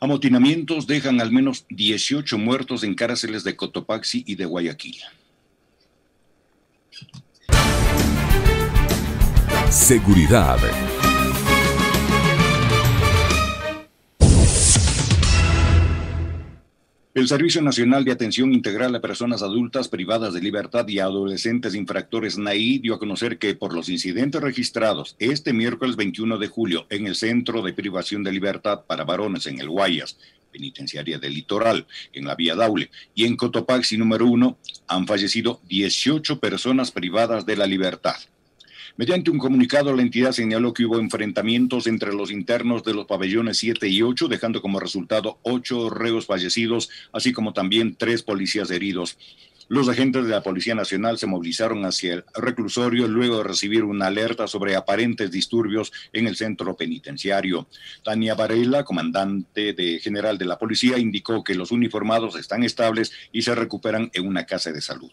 Amotinamientos dejan al menos 18 muertos en cárceles de Cotopaxi y de Guayaquil. Seguridad El Servicio Nacional de Atención Integral a Personas Adultas Privadas de Libertad y Adolescentes Infractores NAI dio a conocer que por los incidentes registrados este miércoles 21 de julio en el Centro de Privación de Libertad para Varones en el Guayas, Penitenciaria del Litoral, en la Vía Daule y en Cotopaxi número 1, han fallecido 18 personas privadas de la libertad. Mediante un comunicado, la entidad señaló que hubo enfrentamientos entre los internos de los pabellones 7 y 8, dejando como resultado ocho reos fallecidos, así como también tres policías heridos. Los agentes de la Policía Nacional se movilizaron hacia el reclusorio luego de recibir una alerta sobre aparentes disturbios en el centro penitenciario. Tania Varela, comandante de general de la policía, indicó que los uniformados están estables y se recuperan en una casa de salud.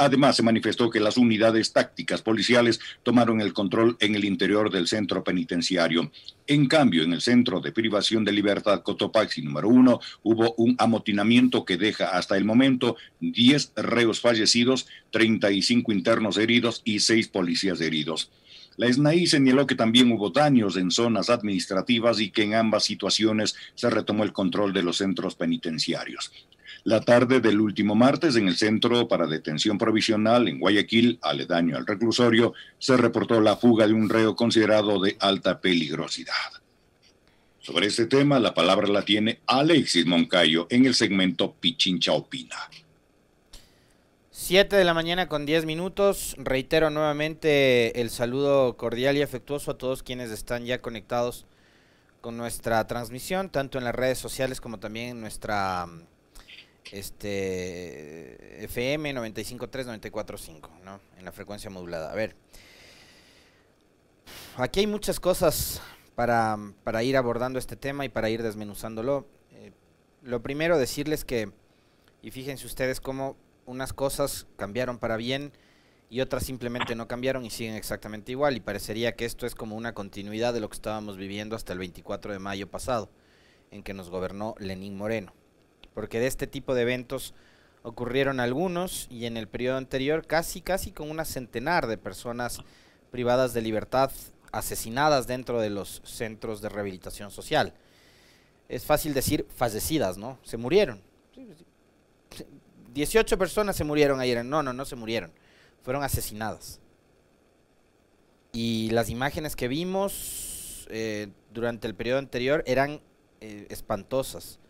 Además, se manifestó que las unidades tácticas policiales tomaron el control en el interior del centro penitenciario. En cambio, en el centro de privación de libertad Cotopaxi número uno, hubo un amotinamiento que deja hasta el momento 10 reos fallecidos, 35 internos heridos y 6 policías heridos. La SNAI señaló que también hubo daños en zonas administrativas y que en ambas situaciones se retomó el control de los centros penitenciarios la tarde del último martes en el Centro para Detención Provisional en Guayaquil, aledaño al reclusorio, se reportó la fuga de un reo considerado de alta peligrosidad. Sobre este tema, la palabra la tiene Alexis Moncayo en el segmento Pichincha Opina. Siete de la mañana con diez minutos. Reitero nuevamente el saludo cordial y afectuoso a todos quienes están ya conectados con nuestra transmisión, tanto en las redes sociales como también en nuestra este FM 95.3, 94.5, ¿no? En la frecuencia modulada. A ver, aquí hay muchas cosas para, ir abordando este tema y para ir desmenuzándolo. Eh, lo primero, decirles que, y fíjense ustedes cómo unas cosas cambiaron para bien y otras simplemente no cambiaron y siguen exactamente igual. Y parecería que esto es como una continuidad de lo que estábamos viviendo hasta el 24 de mayo pasado, en que nos gobernó Lenín Moreno porque de este tipo de eventos ocurrieron algunos y en el periodo anterior casi, casi con una centenar de personas privadas de libertad asesinadas dentro de los centros de rehabilitación social. Es fácil decir fallecidas, ¿no? Se murieron. 18 personas se murieron ayer. No, no, no se murieron. Fueron asesinadas. Y las imágenes que vimos eh, durante el periodo anterior eran eh, espantosas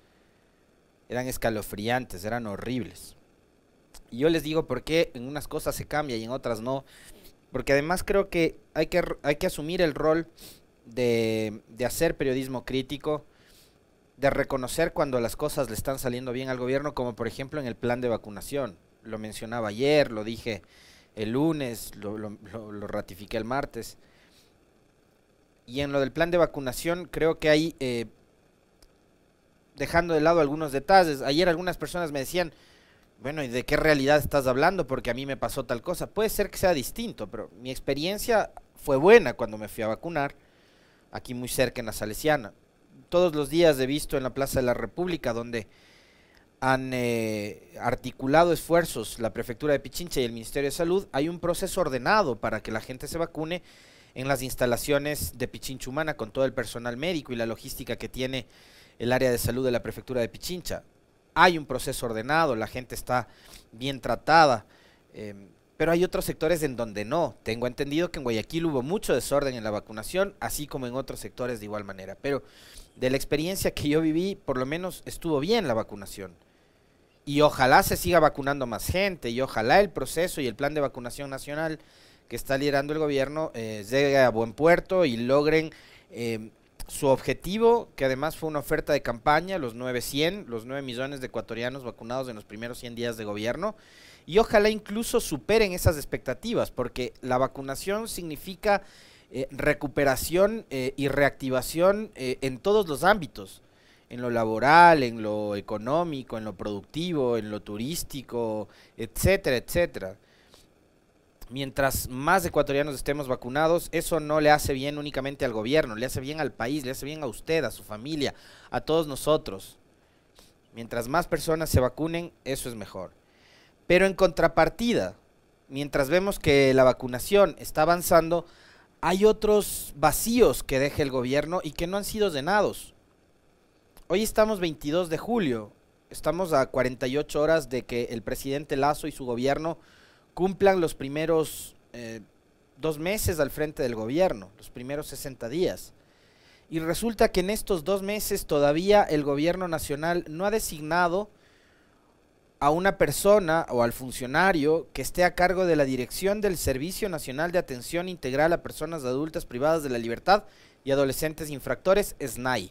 eran escalofriantes, eran horribles. Y yo les digo por qué en unas cosas se cambia y en otras no. Porque además creo que hay que, hay que asumir el rol de, hacer periodismo crítico, de reconocer cuando las cosas le están saliendo bien al gobierno, como por ejemplo en el plan de vacunación. Lo mencionaba ayer, lo dije el lunes, lo, lo, ratifiqué el martes. Y en lo del plan de vacunación creo que hay eh, dejando de lado algunos detalles. Ayer algunas personas me decían, bueno, ¿y de qué realidad estás hablando? Porque a mí me pasó tal cosa. Puede ser que sea distinto, pero mi experiencia fue buena cuando me fui a vacunar, aquí muy cerca en la Salesiana. Todos los días he visto en la Plaza de la República donde han eh, articulado esfuerzos la Prefectura de Pichincha y el Ministerio de Salud, hay un proceso ordenado para que la gente se vacune en las instalaciones de Pichincha Humana con todo el personal médico y la logística que tiene el área de salud de la prefectura de Pichincha. Hay un proceso ordenado, la gente está bien tratada, eh, pero hay otros sectores en donde no. Tengo entendido que en Guayaquil hubo mucho desorden en la vacunación, así como en otros sectores de igual manera. Pero de la experiencia que yo viví, por lo menos estuvo bien la vacunación. Y ojalá se siga vacunando más gente y ojalá el proceso y el plan de vacunación nacional que está liderando el gobierno eh, llegue a buen puerto y logren eh, su objetivo, que además fue una oferta de campaña, los 900, los 9 millones de ecuatorianos vacunados en los primeros 100 días de gobierno, y ojalá incluso superen esas expectativas, porque la vacunación significa eh, recuperación eh, y reactivación eh, en todos los ámbitos, en lo laboral, en lo económico, en lo productivo, en lo turístico, etcétera, etcétera mientras más ecuatorianos estemos vacunados, eso no le hace bien únicamente al gobierno, le hace bien al país, le hace bien a usted, a su familia, a todos nosotros. Mientras más personas se vacunen, eso es mejor. Pero en contrapartida, mientras vemos que la vacunación está avanzando, hay otros vacíos que deja el gobierno y que no han sido llenados. Hoy estamos 22 de julio, estamos a 48 horas de que el presidente Lazo y su gobierno cumplan los primeros eh, dos meses al frente del gobierno, los primeros 60 días. Y resulta que en estos dos meses todavía el gobierno nacional no ha designado a una persona o al funcionario que esté a cargo de la dirección del Servicio Nacional de Atención Integral a Personas Adultas Privadas de la Libertad y Adolescentes Infractores, SNAI.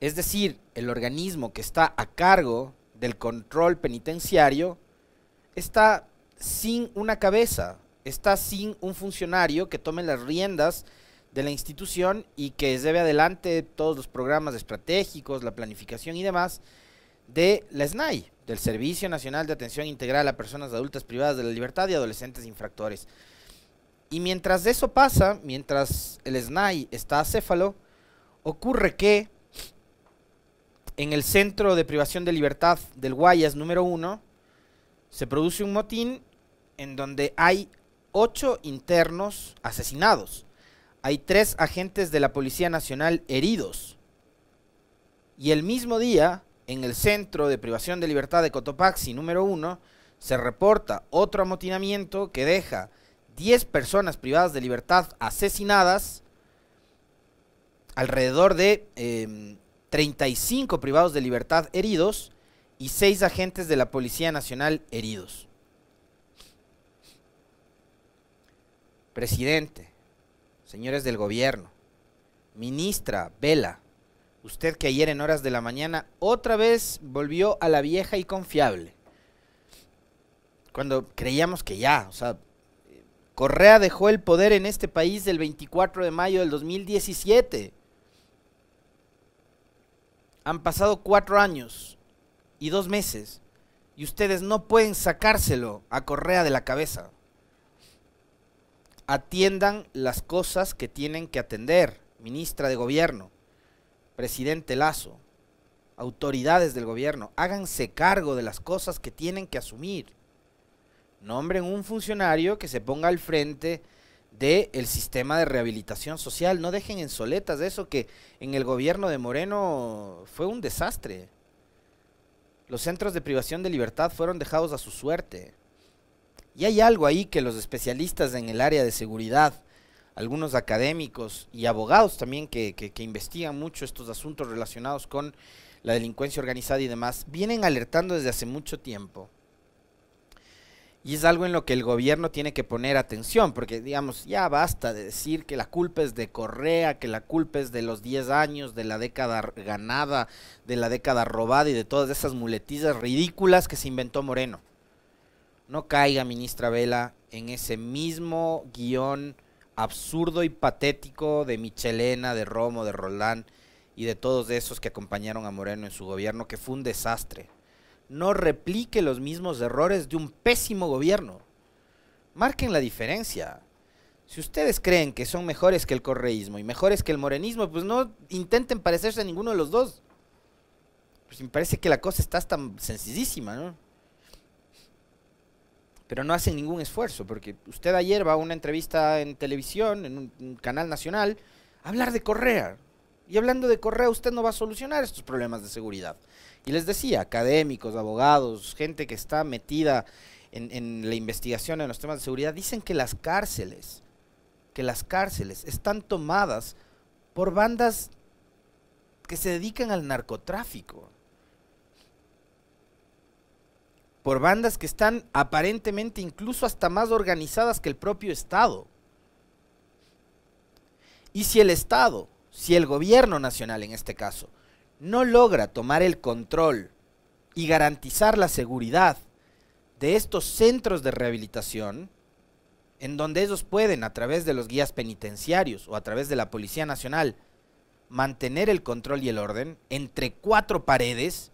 Es decir, el organismo que está a cargo del control penitenciario está sin una cabeza, está sin un funcionario que tome las riendas de la institución y que lleve adelante todos los programas estratégicos, la planificación y demás de la SNAI, del Servicio Nacional de Atención Integral a Personas Adultas Privadas de la Libertad y Adolescentes Infractores. Y mientras eso pasa, mientras el SNAI está acéfalo, ocurre que en el Centro de Privación de Libertad del Guayas número 1 se produce un motín en donde hay ocho internos asesinados. Hay tres agentes de la Policía Nacional heridos. Y el mismo día, en el Centro de Privación de Libertad de Cotopaxi número uno se reporta otro amotinamiento que deja 10 personas privadas de libertad asesinadas, alrededor de 35 em, privados de libertad heridos y seis agentes de la Policía Nacional heridos. Presidente, señores del gobierno, ministra, Vela, usted que ayer en horas de la mañana otra vez volvió a la vieja y confiable. Cuando creíamos que ya, o sea, Correa dejó el poder en este país el 24 de mayo del 2017. Han pasado cuatro años y dos meses y ustedes no pueden sacárselo a Correa de la cabeza. Atiendan las cosas que tienen que atender, ministra de gobierno, presidente Lazo, autoridades del gobierno, háganse cargo de las cosas que tienen que asumir. Nombren un funcionario que se ponga al frente del el sistema de rehabilitación social. No dejen en soletas de eso que en el gobierno de Moreno fue un desastre. Los centros de privación de libertad fueron dejados a su suerte. Y hay algo ahí que los especialistas en el área de seguridad, algunos académicos y abogados también que, que, investigan mucho estos asuntos relacionados con la delincuencia organizada y demás, vienen alertando desde hace mucho tiempo. Y es algo en lo que el gobierno tiene que poner atención, porque digamos, ya basta de decir que la culpa es de Correa, que la culpa es de los 10 años, de la década ganada, de la década robada y de todas esas muletillas ridículas que se inventó Moreno. No caiga, ministra Vela, en ese mismo guión absurdo y patético de Michelena, de Romo, de Rolán y de todos esos que acompañaron a Moreno en su gobierno, que fue un desastre no replique los mismos errores de un pésimo gobierno. Marquen la diferencia. Si ustedes creen que son mejores que el correísmo y mejores que el morenismo, pues no intenten parecerse a ninguno de los dos. Pues me parece que la cosa está tan sencillísima, ¿no? Pero no hacen ningún esfuerzo, porque usted ayer va a una entrevista en televisión, en un, un canal nacional, a hablar de Correa. Y hablando de Correa, usted no va a solucionar estos problemas de seguridad. Y les decía, académicos, abogados, gente que está metida en, la investigación en los temas de seguridad, dicen que las cárceles, que las cárceles están tomadas por bandas que se dedican al narcotráfico. Por bandas que están aparentemente incluso hasta más organizadas que el propio Estado. Y si el Estado, si el gobierno nacional en este caso, no logra tomar el control y garantizar la seguridad de estos centros de rehabilitación, en donde ellos pueden, a través de los guías penitenciarios o a través de la Policía Nacional, mantener el control y el orden entre cuatro paredes,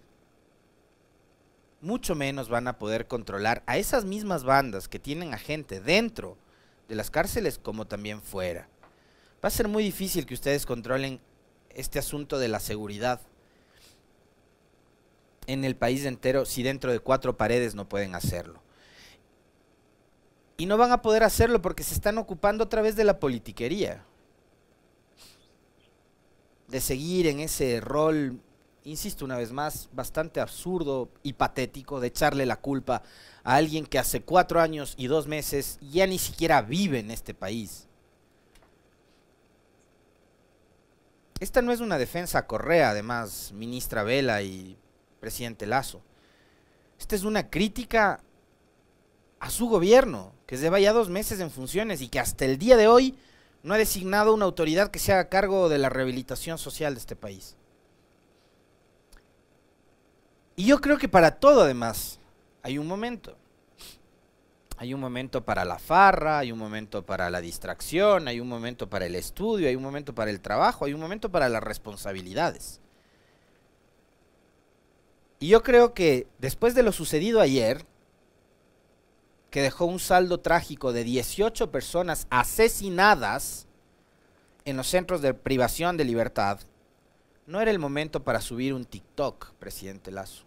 mucho menos van a poder controlar a esas mismas bandas que tienen a gente dentro de las cárceles como también fuera. Va a ser muy difícil que ustedes controlen este asunto de la seguridad en el país entero si dentro de cuatro paredes no pueden hacerlo? Y no van a poder hacerlo porque se están ocupando a través de la politiquería. De seguir en ese rol, insisto una vez más, bastante absurdo y patético de echarle la culpa a alguien que hace cuatro años y dos meses ya ni siquiera vive en este país. Esta no es una defensa a Correa, además, ministra Vela y presidente Lazo. Esta es una crítica a su gobierno, que lleva ya dos meses en funciones y que hasta el día de hoy no ha designado una autoridad que se haga cargo de la rehabilitación social de este país. Y yo creo que para todo además hay un momento. Hay un momento para la farra, hay un momento para la distracción, hay un momento para el estudio, hay un momento para el trabajo, hay un momento para las responsabilidades. Y yo creo que después de lo sucedido ayer, que dejó un saldo trágico de 18 personas asesinadas en los centros de privación de libertad, no era el momento para subir un TikTok, presidente Lazo.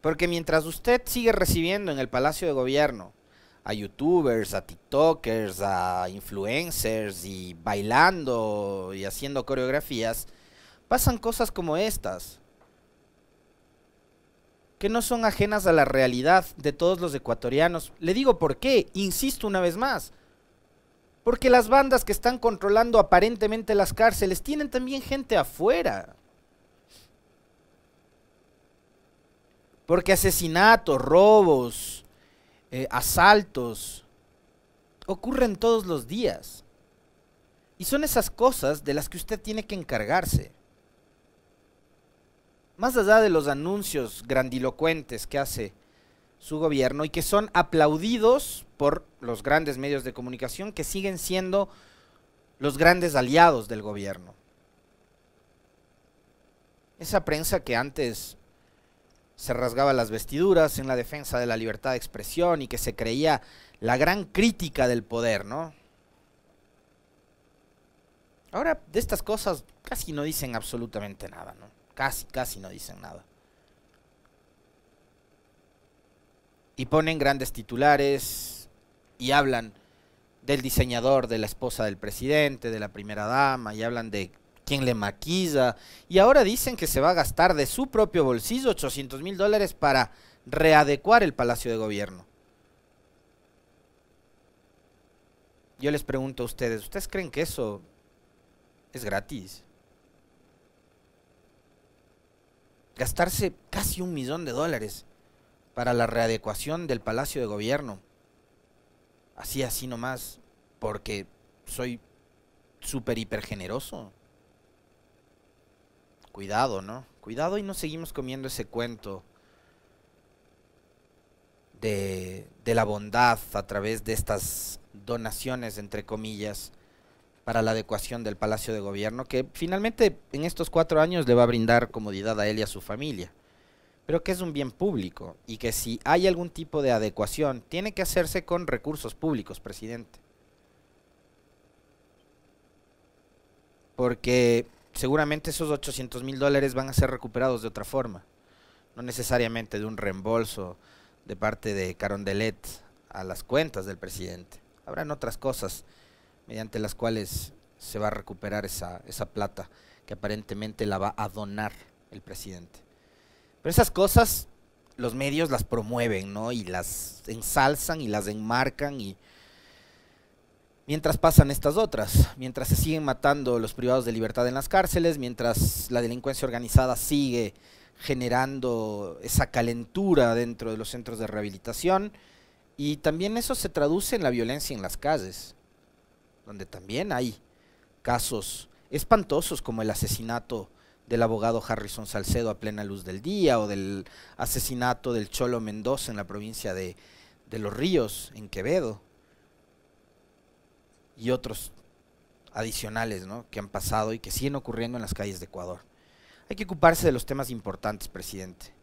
Porque mientras usted sigue recibiendo en el Palacio de Gobierno a youtubers, a tiktokers, a influencers y bailando y haciendo coreografías, pasan cosas como estas, que no son ajenas a la realidad de todos los ecuatorianos. Le digo por qué, insisto una vez más, porque las bandas que están controlando aparentemente las cárceles tienen también gente afuera. Porque asesinatos, robos, eh, asaltos, ocurren todos los días. Y son esas cosas de las que usted tiene que encargarse más allá de los anuncios grandilocuentes que hace su gobierno y que son aplaudidos por los grandes medios de comunicación que siguen siendo los grandes aliados del gobierno. Esa prensa que antes se rasgaba las vestiduras en la defensa de la libertad de expresión y que se creía la gran crítica del poder, ¿no? Ahora de estas cosas casi no dicen absolutamente nada, ¿no? Casi, casi no dicen nada. Y ponen grandes titulares y hablan del diseñador, de la esposa del presidente, de la primera dama, y hablan de quién le maquilla. Y ahora dicen que se va a gastar de su propio bolsillo 800 mil dólares para readecuar el Palacio de Gobierno. Yo les pregunto a ustedes, ¿ustedes creen que eso es gratis? gastarse casi un millón de dólares para la readecuación del Palacio de Gobierno. Así, así nomás, porque soy súper hiper generoso. Cuidado, ¿no? Cuidado y no seguimos comiendo ese cuento de, de la bondad a través de estas donaciones, entre comillas, para la adecuación del Palacio de Gobierno, que finalmente en estos cuatro años le va a brindar comodidad a él y a su familia, pero que es un bien público y que si hay algún tipo de adecuación, tiene que hacerse con recursos públicos, presidente. Porque seguramente esos 800 mil dólares van a ser recuperados de otra forma, no necesariamente de un reembolso de parte de Carondelet a las cuentas del presidente. Habrán otras cosas mediante las cuales se va a recuperar esa, esa plata que aparentemente la va a donar el presidente. Pero esas cosas los medios las promueven, ¿no? Y las ensalzan y las enmarcan y mientras pasan estas otras, mientras se siguen matando los privados de libertad en las cárceles, mientras la delincuencia organizada sigue generando esa calentura dentro de los centros de rehabilitación y también eso se traduce en la violencia en las calles donde también hay casos espantosos como el asesinato del abogado Harrison Salcedo a plena luz del día o del asesinato del Cholo Mendoza en la provincia de, Los Ríos, en Quevedo, y otros adicionales que han pasado y que siguen ocurriendo en las calles de Ecuador. Hay que ocuparse de los temas importantes, presidente.